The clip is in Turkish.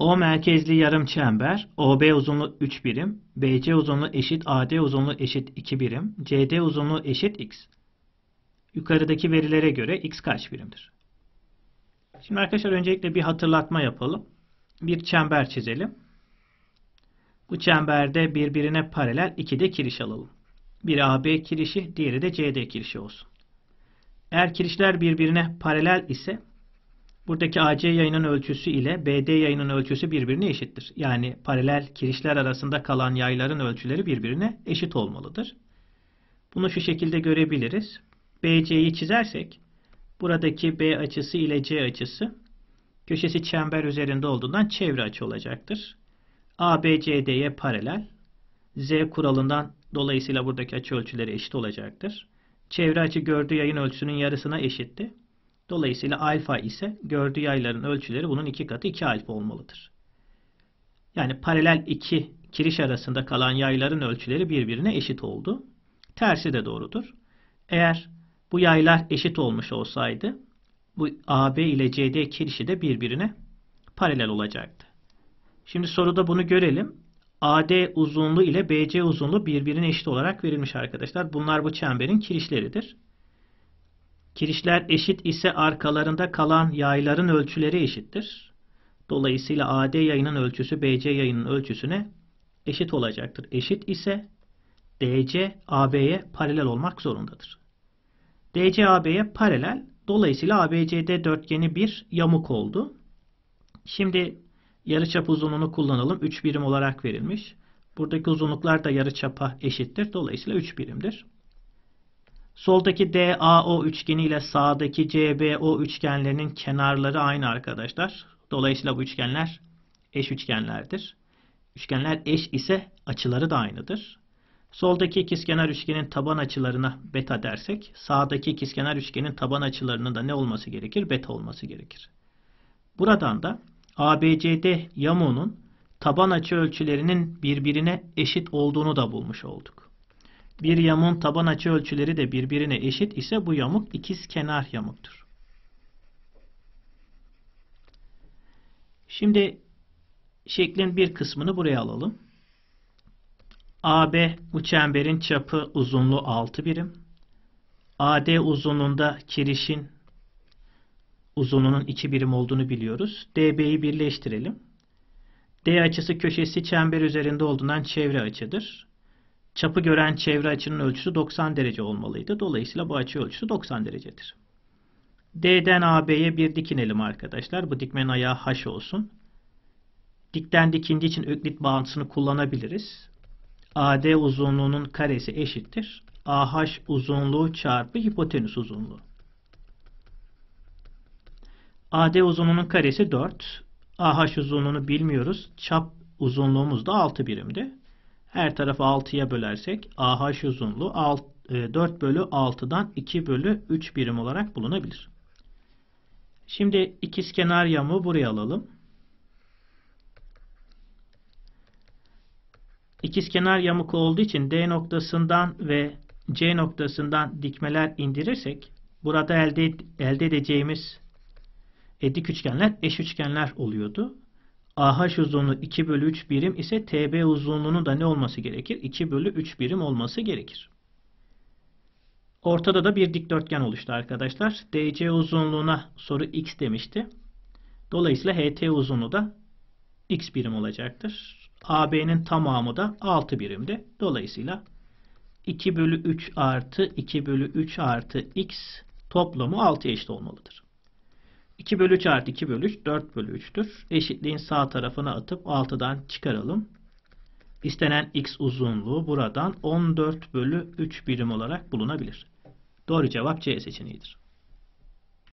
O merkezli yarım çember, OB uzunluğu 3 birim, BC uzunluğu eşit AD uzunluğu eşit 2 birim, CD uzunluğu eşit x. Yukarıdaki verilere göre x kaç birimdir? Şimdi arkadaşlar öncelikle bir hatırlatma yapalım. Bir çember çizelim. Bu çemberde birbirine paralel iki de kiriş alalım. Biri AB kirişi, diğeri de CD kirişi olsun. Eğer kirişler birbirine paralel ise Buradaki AC yayının ölçüsü ile BD yayının ölçüsü birbirine eşittir. Yani paralel kirişler arasında kalan yayların ölçüleri birbirine eşit olmalıdır. Bunu şu şekilde görebiliriz. BC'yi çizersek buradaki B açısı ile C açısı köşesi çember üzerinde olduğundan çevre açı olacaktır. ABCD'ye paralel. Z kuralından dolayısıyla buradaki açı ölçüleri eşit olacaktır. Çevre açı gördüğü yayın ölçüsünün yarısına eşitti. Dolayısıyla alfa ise gördüğü yayların ölçüleri bunun iki katı 2 alfa olmalıdır. Yani paralel iki kiriş arasında kalan yayların ölçüleri birbirine eşit oldu. Tersi de doğrudur. Eğer bu yaylar eşit olmuş olsaydı bu AB ile CD kirişi de birbirine paralel olacaktı. Şimdi soruda bunu görelim. AD uzunluğu ile BC uzunluğu birbirine eşit olarak verilmiş arkadaşlar. Bunlar bu çemberin kirişleridir. Kirişler eşit ise arkalarında kalan yayların ölçüleri eşittir. Dolayısıyla AD yayının ölçüsü BC yayının ölçüsüne eşit olacaktır. Eşit ise DC AB'ye paralel olmak zorundadır. DC AB'ye paralel. Dolayısıyla ABCD dörtgeni bir yamuk oldu. Şimdi yarıçap uzunluğunu kullanalım. 3 birim olarak verilmiş. Buradaki uzunluklar da yarıçapa eşittir. Dolayısıyla 3 birimdir. Soldaki DAO üçgeni ile sağdaki CBO üçgenlerinin kenarları aynı arkadaşlar. Dolayısıyla bu üçgenler eş üçgenlerdir. Üçgenler eş ise açıları da aynıdır. Soldaki ikizkenar üçgenin taban açılarına beta dersek, sağdaki ikizkenar üçgenin taban açılarının da ne olması gerekir? Beta olması gerekir. Buradan da ABCD yamuğunun taban açı ölçülerinin birbirine eşit olduğunu da bulmuş olduk. Bir yamuğun taban açı ölçüleri de birbirine eşit ise bu yamuk ikiz kenar yamuktur. Şimdi şeklin bir kısmını buraya alalım. AB bu çemberin çapı uzunluğu 6 birim. AD uzunluğunda kirişin uzunluğunun 2 birim olduğunu biliyoruz. DB'yi birleştirelim. D açısı köşesi çember üzerinde olduğundan çevre açıdır. Çapı gören çevre açının ölçüsü 90 derece olmalıydı. Dolayısıyla bu açı ölçüsü 90 derecedir. D'den AB'ye bir dik inelim arkadaşlar. Bu dikmenin ayağı H olsun. Dikten dikindiği için öklit bağıntısını kullanabiliriz. AD uzunluğunun karesi eşittir. AH uzunluğu çarpı hipotenüs uzunluğu. AD uzunluğunun karesi 4. AH uzunluğunu bilmiyoruz. Çap uzunluğumuz da 6 birimdi. Her tarafı 6'ya bölersek AH uzunluğu 6, 4 e, bölü 6'dan 2 bölü 3 birim olarak bulunabilir. Şimdi ikizkenar yamuğu buraya alalım. İkizkenar yamuk olduğu için D noktasından ve C noktasından dikmeler indirirsek burada elde, elde edeceğimiz dik üçgenler eş üçgenler oluyordu. AH uzunluğu 2 bölü 3 birim ise TB uzunluğunun da ne olması gerekir? 2 bölü 3 birim olması gerekir. Ortada da bir dikdörtgen oluştu arkadaşlar. DC uzunluğuna soru x demişti. Dolayısıyla HT uzunluğu da x birim olacaktır. AB'nin tamamı da 6 birimde. Dolayısıyla 2 bölü 3 artı 2 bölü 3 artı x toplamı 6 eşit olmalıdır. 2 bölü 3 artı 2 bölü 3 4 bölü 3'tür. Eşitliğin sağ tarafına atıp 6'dan çıkaralım. İstenen x uzunluğu buradan 14 bölü 3 birim olarak bulunabilir. Doğru cevap C seçeneğidir.